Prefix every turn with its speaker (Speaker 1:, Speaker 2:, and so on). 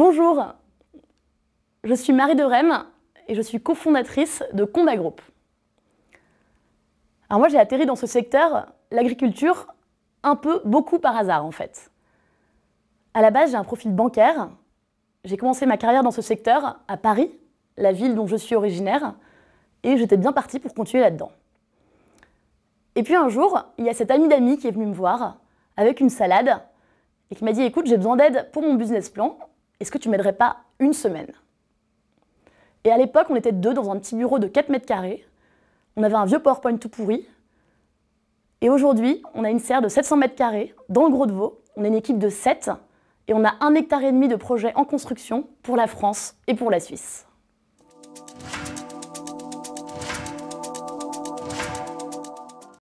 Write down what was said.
Speaker 1: Bonjour, je suis Marie de Rem et je suis cofondatrice de Combat Group. Alors moi j'ai atterri dans ce secteur, l'agriculture, un peu, beaucoup par hasard en fait. À la base j'ai un profil bancaire, j'ai commencé ma carrière dans ce secteur à Paris, la ville dont je suis originaire, et j'étais bien partie pour continuer là-dedans. Et puis un jour, il y a cette amie d'amis qui est venu me voir avec une salade et qui m'a dit écoute j'ai besoin d'aide pour mon business plan, est-ce que tu m'aiderais pas une semaine Et à l'époque, on était deux dans un petit bureau de 4 mètres carrés. On avait un vieux PowerPoint tout pourri. Et aujourd'hui, on a une serre de 700 mètres carrés dans le Gros de Vaud. On est une équipe de 7 et on a un hectare et demi de projets en construction pour la France et pour la Suisse.